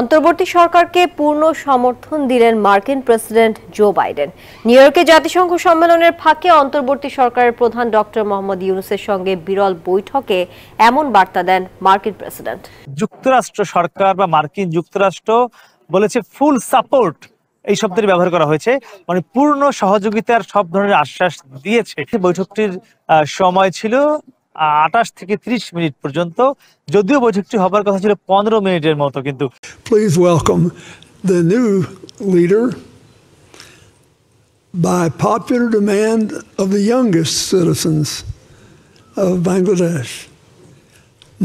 অন্তর্বর্তী সরকারকে পূর্ণ সমর্থন দিলেন মার্কিন প্রেসিডেন্ট জো বাইডেন নিউ ইয়র্কে জাতিসংঘ সম্মেলনের ফাঁকে অন্তর্বর্তী সরকারের প্রধান ডক্টর মোহাম্মদ ইউনুসের সঙ্গে বিরল বৈঠকে এমন বার্তা দেন মার্কিন প্রেসিডেন্ট যুক্তরাষ্ট্র সরকার বা মার্কিন যুক্তরাষ্ট্র বলেছে ফুল সাপোর্ট এই শব্দটি ব্যবহার করা হয়েছে মানে পূর্ণ সহযোগিতার সব ধরনের আশ্বাস দিয়েছে বৈঠকটির সময় ছিল Please থেকে ৩০ মিনিট পর্যন্ত যদিও বৈঠকটি হবার কথা ছিল মিনিটের মতো কিন্তু please welcome the new leader by popular demand of the youngest citizens of Bangladesh,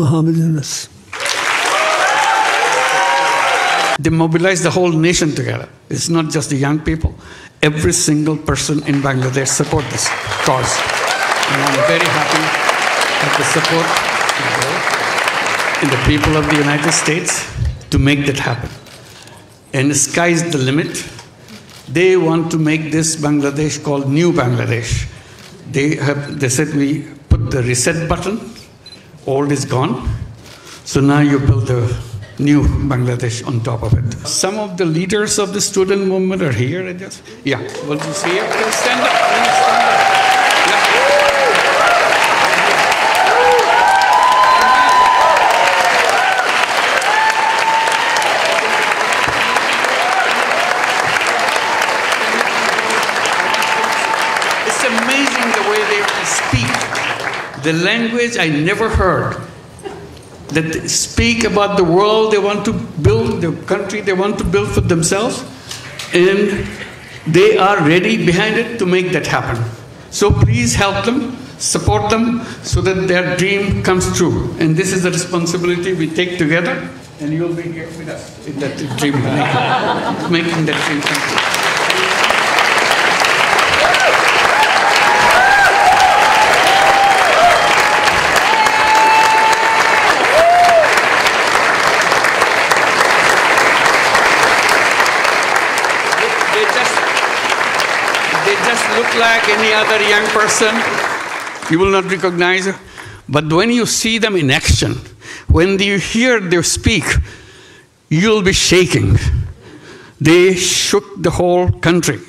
Muhammad Yunus. They mobilize the whole nation together. It's not just the young people. Every single person in Bangladesh support this cause. And I'm very happy the support in the people of the United States to make that happen. And the sky is the limit. They want to make this Bangladesh called New Bangladesh. They have they said we put the reset button, old is gone. So now you build the new Bangladesh on top of it. Some of the leaders of the student movement are here. I guess. Yeah, will you see it? Stand up. the language I never heard that speak about the world they want to build, the country they want to build for themselves, and they are ready behind it to make that happen. So please help them, support them, so that their dream comes true. And this is the responsibility we take together, and you'll be here with us in that dream, making, making that dream come true. just look like any other young person. You will not recognize her. But when you see them in action, when you hear them speak, you'll be shaking. They shook the whole country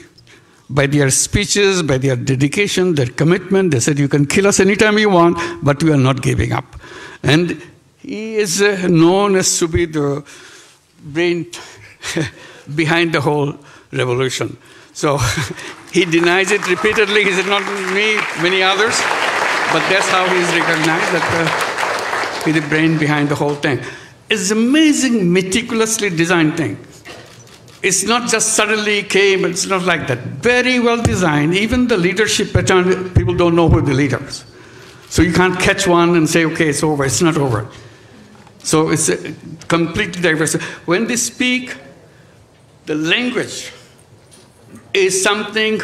by their speeches, by their dedication, their commitment. They said, You can kill us anytime you want, but we are not giving up. And he is uh, known as to be the brain behind the whole revolution. So He denies it repeatedly. He said, not me, many others. But that's how he's recognized that uh, he's the brain behind the whole thing. It's amazing, meticulously designed thing. It's not just suddenly came, it's not like that. Very well designed. Even the leadership pattern, people don't know who the leader is. So you can't catch one and say, okay, it's over. It's not over. So it's uh, completely diverse. When they speak, the language is something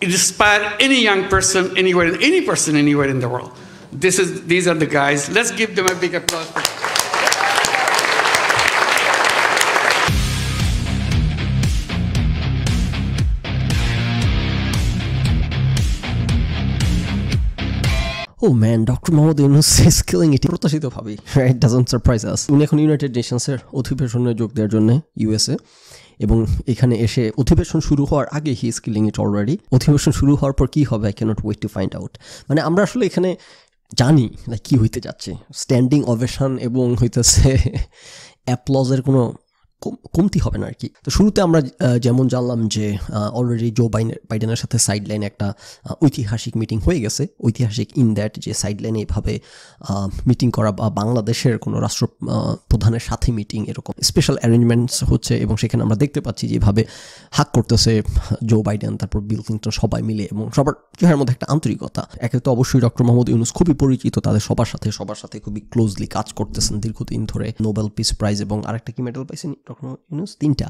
inspire any young person anywhere, any person anywhere in the world. This is, these are the guys. Let's give them a big applause. Oh man doctor Muhammad Yunus is killing it প্রত্যাশিত ভাবি right doesn't surprise আস উনি এখন United নেশনসের অধিবেশনে যোগ দেওয়ার জন্য USA এবং এখানে এসে অধিবেশন শুরু হওয়ার আগে হি স্কিলিং ইট অলরেডি অধিবেশন শুরু হওয়ার পর কী হবে I can't wait to find out মানে আমরা আসলে এখানে জানি না কী হইতে যাচ্ছে স্ট্যান্ডিং অভেশন এবং হইতেছে অ্যাপ্লজের কোনো কমতি হবে না আর কি তো শুরুতে আমরা যেমন জানলাম যে অলরেডি জো বাইনের বাইডেনের সাথে সাইড লাইনে একটা ঐতিহাসিক মিটিং হয়ে গেছে ঐতিহাসিক ইন দ্যাট যে সাইড লাইনে এভাবে মিটিং করা বা বাংলাদেশের কোনো রাষ্ট্র প্রধানের সাথে মিটিং এরকম স্পেশাল অ্যারেঞ্জমেন্টস হচ্ছে এবং সেখানে আমরা দেখতে পাচ্ছি যেভাবে হাক করতেছে জো বাইডেন তারপর বিল ক্লিন্টন সবাই মিলে এবং সবার চেহারার মধ্যে একটা আন্তরিকতা একে তো অবশ্যই ডক্টর মোহাম্মদ ইউনুস খুবই পরিচিত তাদের সবার সাথে সবার সাথে খুবই ক্লোজলি কাজ করতেছেন দীর্ঘদিন ধরে নোবেল পিস প্রাইজ এবং আরেকটা কি মেডেল পাইছেন কখনো ইউনুস তিনটা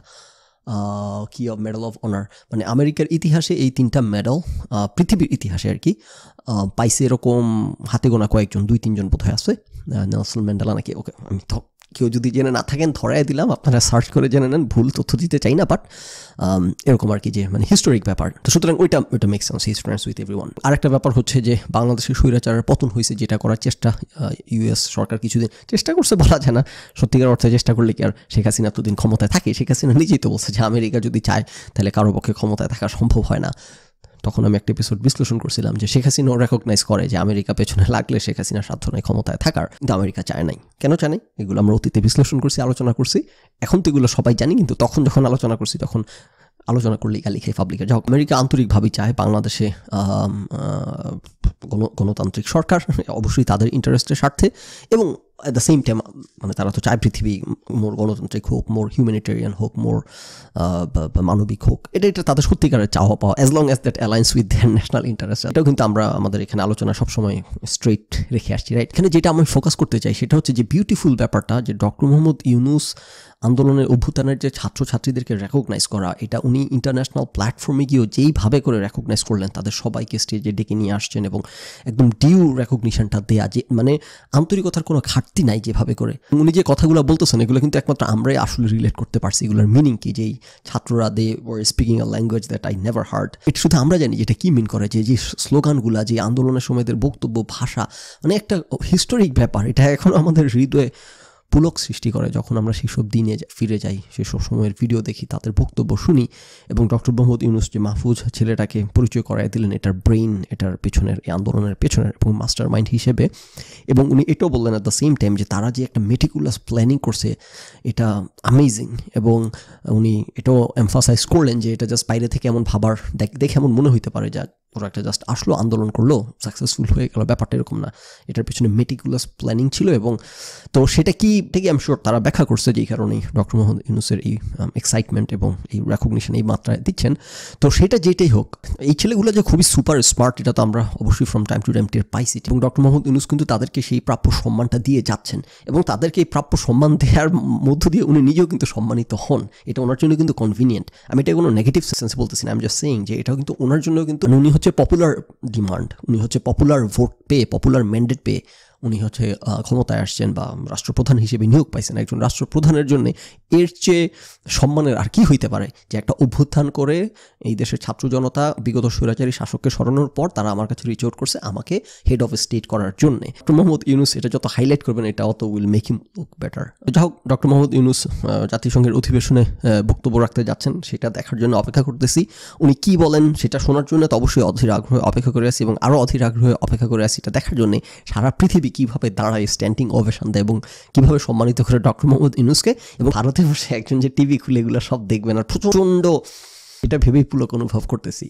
কি অফ মেডাল অফ অনার মানে আমেরিকার ইতিহাসে এই তিনটা মেডাল পৃথিবীর ইতিহাসে আর কি পাইছে এরকম হাতে গোনা কয়েকজন দুই তিনজন বোধহয় আছে নেলসন ম্যান্ডালা নাকি ওকে আমি তো কেউ যদি জেনে না থাকেন ধরাই দিলাম আপনারা সার্চ করে জেনে নেন ভুল তথ্য দিতে চাই না বাট um, এরকম আর কি যে মানে হিস্টোরিক ব্যাপার তো সুতরাং ওইটা ওইটা make sense his with every one আরেকটা ব্যাপার হচ্ছে যে বাংলাদেশের স্বৈরাচারের পতন হয়েছে যেটা করার চেষ্টা ইউএস সরকার কিছুদিন চেষ্টা করছে বলা যায় না সত্যিকার অর্থে চেষ্টা করলে কি আর শেখ হাসিনা তো দিন ক্ষমতায় থাকে শেখ হাসিনা নিজেই তো বলছে যে আমেরিকা যদি চায় তাহলে কারো পক্ষে ক্ষমতায় থাকা সম্ভব হয় না তখন আমি একটা এপিসোড বিশ্লেষণ করছিলাম যে শেখ হাসিনাও রেকগনাইজ করে যে আমেরিকা পেছনে লাগলে শেখ হাসিনা সাধ্য নয় ক্ষমতায় থাকার কিন্তু আমেরিকা চায় নাই কেন নাই এগুলো আমরা অতীতে বিশ্লেষণ করছি আলোচনা করছি এখন তো এগুলো সবাই জানি কিন্তু তখন যখন আলোচনা করছি তখন আলোচনা করলে ইয়া লিখে পাবলিকে হোক আমেরিকা আন্তরিকভাবেই চায় বাংলাদেশে গণতান্ত্রিক সরকার অবশ্যই তাদের ইন্টারেস্টের স্বার্থে এবং অ্যাট দ্য সেম টাইম মানে তারা তো চায় পৃথিবী মোর গণতান্ত্রিক হোক মোর হিউম্যানিটেরিয়ান হোক মোর মানবিক হোক এটা এটা তাদের সত্যিকারের চাওয়া পাওয়া as long as that alliance with the national interest এটাও কিন্তু আমরা আমাদের এখানে আলোচনা সবসময় স্ট্রেট রেখে আসছি রাইট এখানে যেটা আমি ফোকাস করতে চাই সেটা হচ্ছে যে বিউটিফুল ব্যাপারটা যে ডক্টর মোহাম্মদ ইউনুস আন্দোলনের অভ্যুত্থানের যে ছাত্রছাত্রীদেরকে রেকগনাইজ করা এটা উনি ইন্টারন্যাশনাল প্ল্যাটফর্মে গিয়েও যেইভাবে করে রেকগনাইজ করলেন তাদের সবাইকে স্টেজে ডেকে নিয়ে আসছেন এবং একদম ডিউ রেকগনিশনটা দেয়া যে মানে আন্তরিকতার কোনো ঘাট ঘাটতি নাই যেভাবে করে উনি যে কথাগুলো বলতেছেন এগুলো কিন্তু একমাত্র আমরাই আসলে রিলেট করতে পারছি এগুলোর মিনিং কি যেই ছাত্ররা they are speaking a language that I never heard এটা শুধু আমরা জানি যেটা কি মিন করে যে যে স্লোগানগুলো যে আন্দোলনের সময়দের বক্তব্য ভাষা মানে একটা হিস্টোরিক ব্যাপার এটা এখনও আমাদের হৃদয়ে পুলক সৃষ্টি করে যখন আমরা সেসব দিনে ফিরে যাই সেসব সময়ের ভিডিও দেখি তাদের বক্তব্য শুনি এবং ডক্টর মোহাম্মদ ইউনুস যে মাহফুজ ছেলেটাকে পরিচয় করাই দিলেন এটার ব্রেইন এটার পেছনের এই আন্দোলনের পেছনের এবং মাস্টার মাইন্ড হিসেবে এবং উনি এটাও বললেন অ্যাট দ্য সেম টাইম যে তারা যে একটা মেটিকুলাস প্ল্যানিং করছে এটা আমেজিং এবং উনি এটাও এমফাসাইজ করলেন যে এটা জাস্ট বাইরে থেকে এমন ভাবার দেখে এমন মনে হইতে পারে যা ওরা একটা জাস্ট আসলো আন্দোলন করলো সাকসেসফুল হয়ে গেল ব্যাপারটা এরকম না এটার পিছনে মেটিকুলাস প্ল্যানিং ছিল এবং তো সেটা কি থেকে আমি শিওর তারা ব্যাখ্যা করছে যেই কারণেই ডক্টর মোহাম্মদ ইউনুসের এই এক্সাইটমেন্ট এবং এই রেকগনিশন এই মাত্রায় দিচ্ছেন তো সেটা যেটাই হোক এই ছেলেগুলো যে খুবই সুপার স্মার্ট এটা তো আমরা অবশ্যই ফ্রম টাইম টু টাইম টের পাইছি এবং ডক্টর মোহাম্মদ ইউনুস কিন্তু তাদেরকে সেই প্রাপ্য সম্মানটা দিয়ে যাচ্ছেন এবং তাদেরকে এই প্রাপ্য সম্মান দেওয়ার মধ্য দিয়ে উনি নিজেও কিন্তু সম্মানিত হন এটা ওনার জন্য কিন্তু কনভিনিয়েন্ট আমি এটা কোনো নেগেটিভ সেন্সে বলতেছি না আমি জাস্ট সেইং যে এটাও কিন্তু ওনার জন্য কিন্তু উনি হচ্ছে পপুলার ডিমান্ড উনি হচ্ছে পপুলার ভোট পেয়ে পপুলার ম্যান্ডেট পেয়ে উনি হচ্ছে ক্ষমতায় আসছেন বা রাষ্ট্রপ্রধান হিসেবে নিয়োগ পাইছেন একজন রাষ্ট্রপ্রধানের জন্য এর চেয়ে সম্মানের আর কি হইতে পারে যে একটা অভ্যুত্থান করে এই দেশের ছাত্র জনতা বিগত স্বৈরাচারী শাসককে সরানোর পর তারা আমার কাছে রিচ আউট করছে আমাকে হেড অফ স্টেট করার জন্যে ডক্টর মোহাম্মদ ইউনুস এটা যত হাইলাইট করবেন এটা it will make him look better যাই হোক ডক্টর মোহাম্মদ ইউনুস জাতিসংঘের অধিবেশনে বক্তব্য রাখতে যাচ্ছেন সেটা দেখার জন্য অপেক্ষা করতেছি উনি কি বলেন সেটা শোনার জন্য তো অবশ্যই অধীর আগ্রহে অপেক্ষা করে আছি এবং আরও অধীর আগ্রহে অপেক্ষা করে আছি এটা দেখার জন্য সারা পৃথিবী কিভাবে দাঁড়ায় স্ট্যান্ডিং অবেশন দেয় এবং কিভাবে সম্মানিত করে ডক্টর মোহাম্মদ ইউনুসকে এবং ভারতে বসে একজন যে টিভি খুলে এগুলো সব দেখবেন আর প্রচণ্ড এটা ভেবেই পুলক অনুভব করতেছি